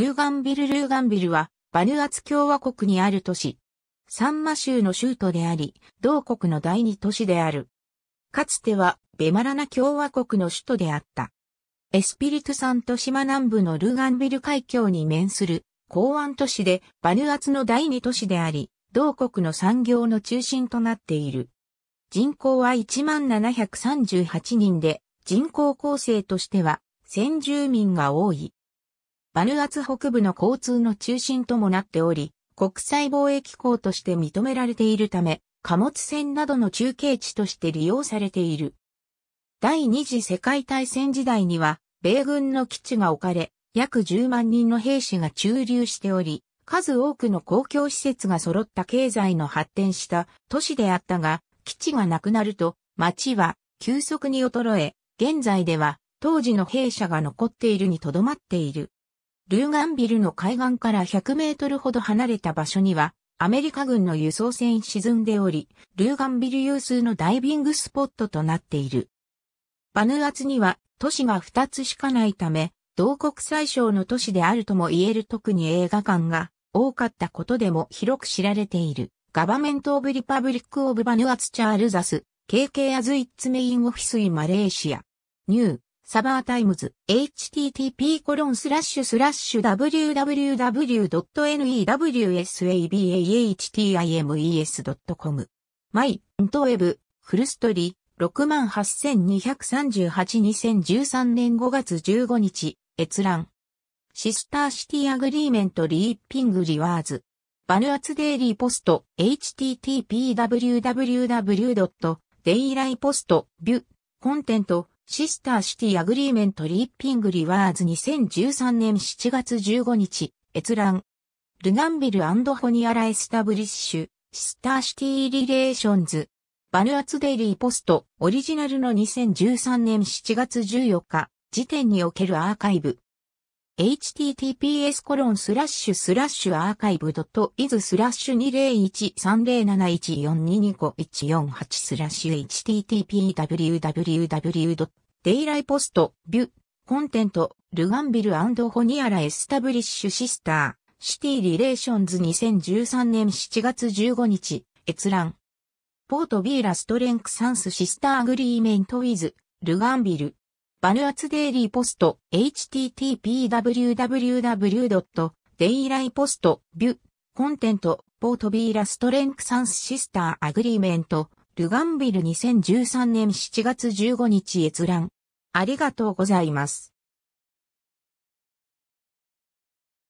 ルーガンビルルーガンビルは、バヌアツ共和国にある都市。サンマ州の州都であり、同国の第二都市である。かつては、ベマラナ共和国の首都であった。エスピリトサント島南部のルーガンビル海峡に面する港湾都市で、バヌアツの第二都市であり、同国の産業の中心となっている。人口は1738人で、人口構成としては、先住民が多い。バヌアツ北部の交通の中心ともなっており、国際貿易港として認められているため、貨物船などの中継地として利用されている。第二次世界大戦時代には、米軍の基地が置かれ、約10万人の兵士が駐留しており、数多くの公共施設が揃った経済の発展した都市であったが、基地がなくなると、町は急速に衰え、現在では当時の兵舎が残っているにとどまっている。ルーガンビルの海岸から100メートルほど離れた場所には、アメリカ軍の輸送船沈んでおり、ルーガンビル有数のダイビングスポットとなっている。バヌアツには都市が2つしかないため、同国最小の都市であるとも言える特に映画館が多かったことでも広く知られている。ガバメント・オブ・リパブリック・オブ・バヌアツ・チャールザス、KK アズ・イッツ・メイン・オフィス・イ・マレーシア。ニューサバータイムズ、http://www.newsabahimes.com。マイ、ントウェブ、フルストリ、ー、682382013年5月15日、閲覧。シスターシティアグリーメントリーピングリワーズ。バヌアツデイリーポスト、http://www.dailypost.view コンテントシスターシティアグリーメントリッピングリワーズ2013年7月15日、閲覧。ルガンビルホニアラエスタブリッシュ、シスターシティリレーションズ。バヌアツデイリーポスト、オリジナルの2013年7月14日、時点におけるアーカイブ。https コロンスラッシュスラッシュアーカイブドットイズスラッシュ二零一三零七一四二二2一四八スラッシュ h t t p w w w d a y l i g h t p o s t v i e w c ン n t e ルガンビルホニアラエスタブリッシュシスターシティリレーションズ2013年7月15日閲覧ポートビーラストレンクサンスシスターアグリーメントウィズルガンビルバヌアツデイリーポスト http://www.dailypost.view コンテントポートビーラストレンクサンスシスターアグリーメントルガンビル2013年7月15日閲覧ありがとうございます。